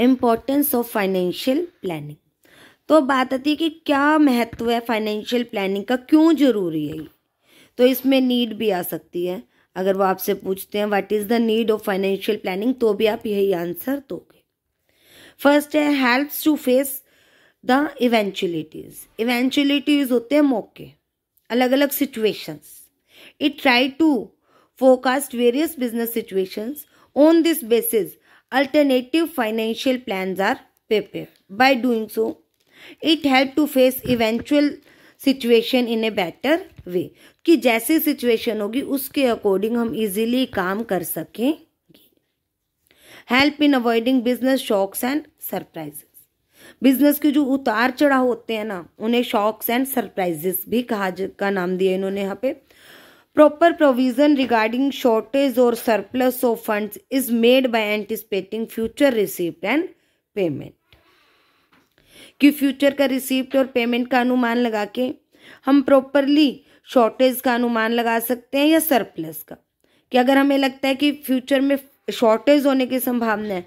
Importance of financial planning तो बात आती है कि क्या महत्व है फाइनेंशियल प्लानिंग का क्यों जरूरी है तो इसमें नीड भी आ सकती है अगर वो आपसे पूछते हैं what is the need of financial planning तो भी आप यही आंसर दोगे फर्स्ट है helps to face the eventualities eventualities होते हैं मौके अलग अलग situations it try to forecast various business situations on this basis alternative financial plans are prepared. By doing so, it help to face eventual situation in a better way कि जैसी situation होगी उसके according हम easily काम कर सकेंगे help in avoiding business shocks and surprises business के जो उतार चढ़ाव होते हैं ना उन्हें शॉक्स एंड सरप्राइजेस भी कहा का नाम दिया इन्होंने यहाँ पे proper प्रोविजन रिगार्डिंग शॉर्टेज और surplus of funds is made by anticipating future receipt and payment कि फ्यूचर का रिसिप्ट और पेमेंट का अनुमान लगा के हम प्रॉपरली शॉर्टेज का अनुमान लगा सकते हैं या सरप्लस का कि अगर हमें लगता है कि फ्यूचर में शॉर्टेज होने की संभावना है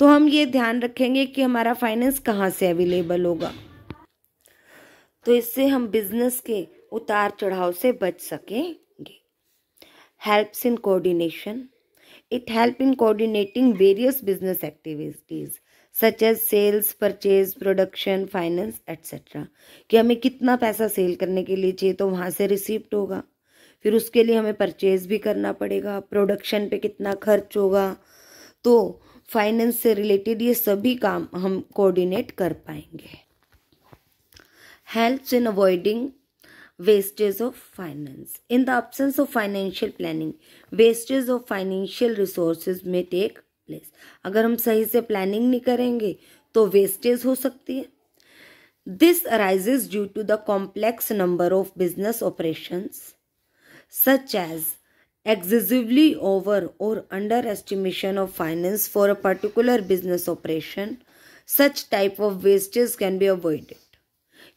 तो हम ये ध्यान रखेंगे कि हमारा फाइनेंस कहाँ से अवेलेबल होगा तो इससे हम बिजनेस के उतार चढ़ाव से बच सकें helps in coordination. It helps in coordinating various business activities such as sales purchase production finance etcetera कि हमें कितना पैसा सेल करने के लिए चाहिए तो वहाँ से रिसिप्ट होगा फिर उसके लिए हमें परचेज भी करना पड़ेगा प्रोडक्शन पे कितना खर्च होगा तो फाइनेंस से रिलेटेड ये सभी काम हम कोऑर्डिनेट कर पाएंगे helps in avoiding wastages of finance. In the absence of financial planning, wastages of financial resources may take place. अगर हम सही से planning नहीं करेंगे तो wastage हो सकती है This arises due to the complex number of business operations such as excessively over or underestimation of finance for a particular business operation. Such type of wastage can be avoided.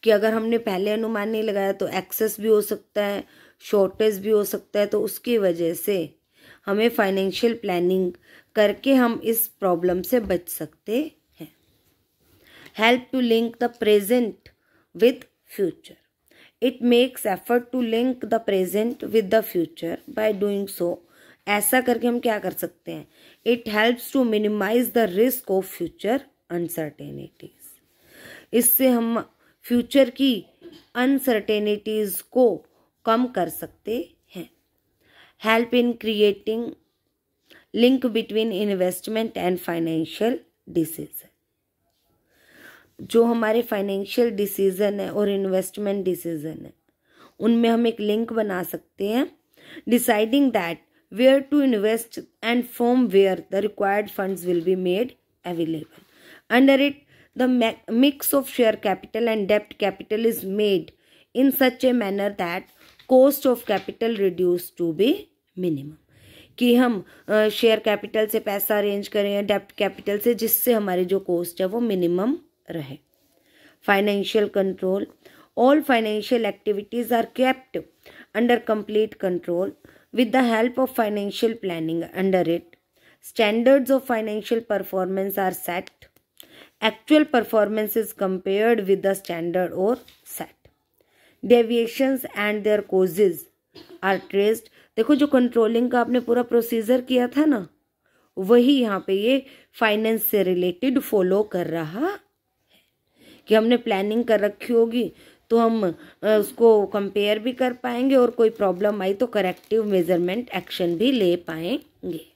कि अगर हमने पहले अनुमान नहीं लगाया तो एक्सेस भी हो सकता है शॉर्टेज भी हो सकता है तो उसकी वजह से हमें फाइनेंशियल प्लानिंग करके हम इस प्रॉब्लम से बच सकते हैं help to link the present with future it makes effort to link the present with the future by doing so ऐसा करके हम क्या कर सकते हैं it helps to minimise the risk of future uncertainties इससे हम फ्यूचर की अनसर्टेनिटीज़ को कम कर सकते हैं help in creating link between investment and financial decision जो हमारे फाइनेंशियल डिसीज़न है और इन्वेस्टमेंट डिसीज़न है उनमें हम एक लिंक बना सकते हैं deciding that where to invest and from where the required funds will be made available under it the mix of share capital and debt capital is made in such a manner that cost of capital reduced to be minimum कि हम share uh, capital से पैसा arrange करें या डेप्ट capital से जिससे हमारे जो कॉस्ट है वो मिनिमम रहे financial control all financial activities are kept under complete control with the help of financial planning under it standards of financial performance are set actual performance is compared with the standard or set deviations and their causes are traced देखो जो controlling का आपने पूरा procedure किया था ना वही यहाँ पे ये फाइनेंस से रिलेटेड फॉलो कर रहा है कि हमने प्लानिंग कर रखी होगी तो हम उसको कंपेयर भी कर पाएंगे और कोई प्रॉब्लम आई तो करेक्टिव मेजरमेंट एक्शन भी ले पाएंगे